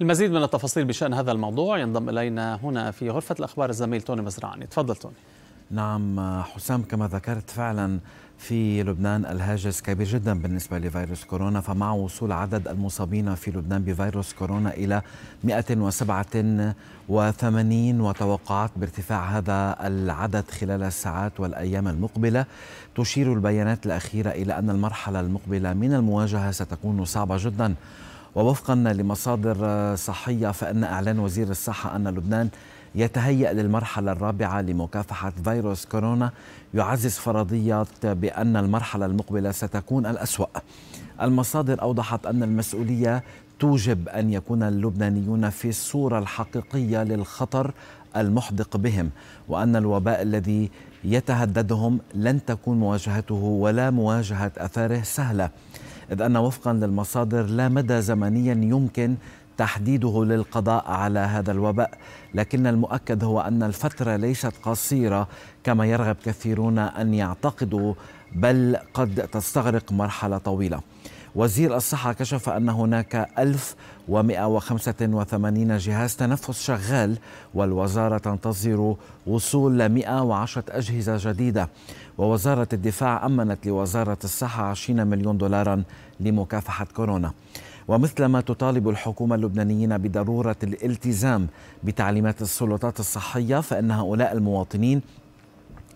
المزيد من التفاصيل بشأن هذا الموضوع ينضم إلينا هنا في غرفة الأخبار الزميل توني مزرعاني تفضل توني نعم حسام كما ذكرت فعلا في لبنان الهاجس كبير جدا بالنسبة لفيروس كورونا فمع وصول عدد المصابين في لبنان بفيروس كورونا إلى 187 وتوقعات بارتفاع هذا العدد خلال الساعات والأيام المقبلة تشير البيانات الأخيرة إلى أن المرحلة المقبلة من المواجهة ستكون صعبة جدا ووفقا لمصادر آه، صحية فإن إعلان وزير الصحة أن لبنان يتهيأ للمرحلة الرابعة لمكافحة فيروس كورونا يعزز فرضيات بأن المرحلة المقبلة ستكون الأسوأ المصادر أوضحت أن المسؤولية توجب أن يكون اللبنانيون في الصورة الحقيقية للخطر المحدق بهم وأن الوباء الذي يتهددهم لن تكون مواجهته ولا مواجهة أثاره سهلة إذ أن وفقا للمصادر لا مدى زمنيا يمكن تحديده للقضاء على هذا الوباء لكن المؤكد هو أن الفترة ليست قصيرة كما يرغب كثيرون أن يعتقدوا بل قد تستغرق مرحلة طويلة وزير الصحة كشف أن هناك 1185 جهاز تنفس شغال والوزارة تنتظر وصول 110 أجهزة جديدة ووزارة الدفاع أمنت لوزارة الصحة 20 مليون دولارا لمكافحة كورونا ومثلما تطالب الحكومة اللبنانيين بضرورة الالتزام بتعليمات السلطات الصحية فإن هؤلاء المواطنين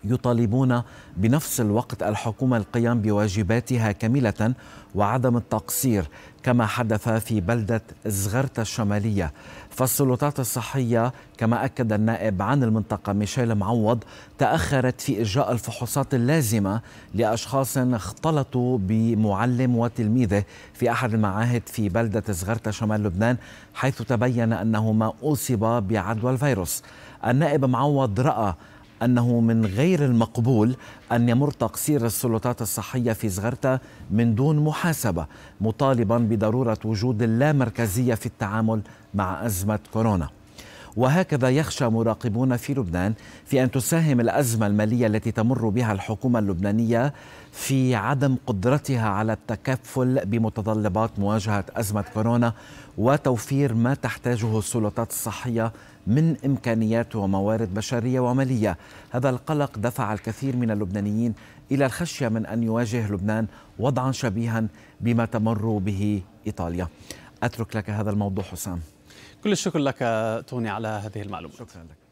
يطالبون بنفس الوقت الحكومة القيام بواجباتها كاملة وعدم التقصير كما حدث في بلدة زغرتا الشمالية فالسلطات الصحية كما أكد النائب عن المنطقة ميشيل معوض تأخرت في إجراء الفحوصات اللازمة لأشخاص اختلطوا بمعلم وتلميذه في أحد المعاهد في بلدة زغرتا شمال لبنان حيث تبين أنهما أصيبا بعدوى الفيروس النائب معوض رأى أنه من غير المقبول أن يمر تقصير السلطات الصحية في زغرتا من دون محاسبة مطالبا بضرورة وجود اللامركزية في التعامل مع أزمة كورونا وهكذا يخشى مراقبون في لبنان في أن تساهم الأزمة المالية التي تمر بها الحكومة اللبنانية في عدم قدرتها على التكفل بمتطلبات مواجهة أزمة كورونا وتوفير ما تحتاجه السلطات الصحية من إمكانيات وموارد بشرية ومالية هذا القلق دفع الكثير من اللبنانيين إلى الخشية من أن يواجه لبنان وضعا شبيها بما تمر به إيطاليا أترك لك هذا الموضوع حسام كل الشكر لك توني على هذه المعلومات شكرا لك